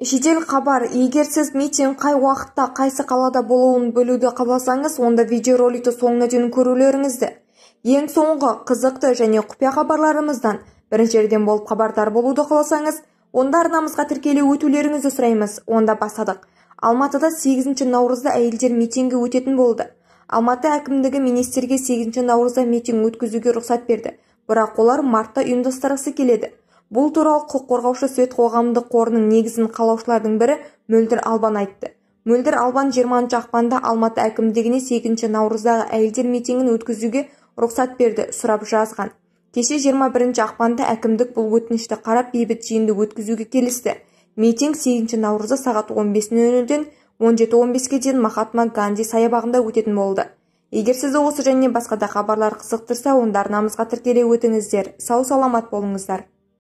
жедел хабар егер сіз митинг қай уақытта қайсы қалада болуын білуді қаласаңыз онда видеороликті соңына дейін көрулеріңізді ең соңғы қызықты және құпия хабарларымыздан жерден болып хабардар болуды қаласаңыз онда арнамызға тіркелу өтулеріңізді сұраймыз онда бастадық алматыда 8 наурызда әйелдер митингі өтетін болды алматы әкімдігі министрге 8 наурызда митинг өткізуге рұқсат берді бірақ олар мартта ұйымдастырғысы келеді бұл туралы құқық қорғаушы свет қоғамдық қорының негізін қалаушылардың бірі мөлдір албан айтты мөлдір албан 20 ақпанда алматы әкімдігіне 8 наурыздағы әйелдер митингін өткізуге рұқсат берді сұрап жазған кеше 21 ақпанда әкімдік бұл өтінішті қарап бейбіт жиынды өткізуге келісті митинг 8 наурызда сағат он ден 17.15-ке дейін махатма ганди саябағында өтетін болды егер сізді осы және басқа да хабарлар қызықтырса онда арнамызға тіркеле өтіңіздер сау саламат болыңыздар